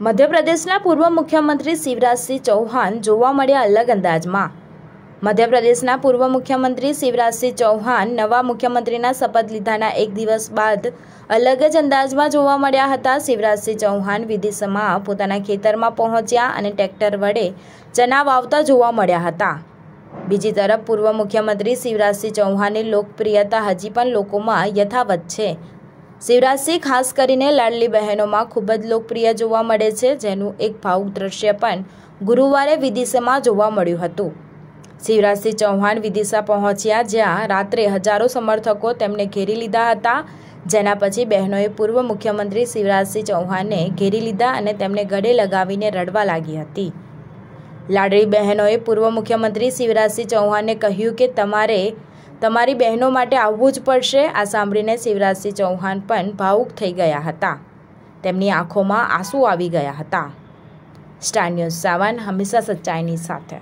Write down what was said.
મધ્યપ્રદેશના પૂર્વ મુખ્યમંત્રી શિવરાજસિંહ ચૌહાણ જોવા મળ્યા અલગ અંદાજમાં મધ્યપ્રદેશના પૂર્વ મુખ્યમંત્રી શિવરાજસિંહ ચૌહાણ નવા મુખ્યમંત્રીના શપથ લીધાના એક દિવસ બાદ અલગ જ અંદાજમાં જોવા મળ્યા હતા શિવરાજસિંહ ચૌહાણ વિદેશમાં પોતાના ખેતરમાં પહોંચ્યા અને ટ્રેક્ટર વડે ચના વાવતા જોવા મળ્યા હતા બીજી તરફ પૂર્વ મુખ્યમંત્રી શિવરાજસિંહ ચૌહાણની લોકપ્રિયતા હજી પણ લોકોમાં યથાવત છે શિવરાજસિંહ ખાસ કરીને લાડલી બહેનોમાં ખૂબ જ લોકપ્રિય જોવા મળે છે જેનું એક ભાવુક દ્રશ્ય પણ ગુરુવારે વિદિશામાં જોવા મળ્યું હતું શિવરાજસિંહ ચૌહાણ વિદિશા પહોંચ્યા જ્યાં રાત્રે હજારો સમર્થકો તેમને ઘેરી લીધા હતા જેના પછી બહેનોએ પૂર્વ મુખ્યમંત્રી શિવરાજસિંહ ચૌહાણને ઘેરી લીધા અને તેમને ગળે લગાવીને રડવા લાગી હતી લાડરી બહેનોએ પૂર્વ મુખ્યમંત્રી શિવરાજસિંહ ચૌહાણને કહ્યું કે તમારે તમારી બહેનો માટે આવવું જ પડશે આ સાંભળીને શિવરાજસિંહ ચૌહાણ પણ ભાવુક થઈ ગયા હતા તેમની આંખોમાં આંસુ આવી ગયા હતા સ્ટાર સાવન હંમેશા સચ્ચાઈની સાથે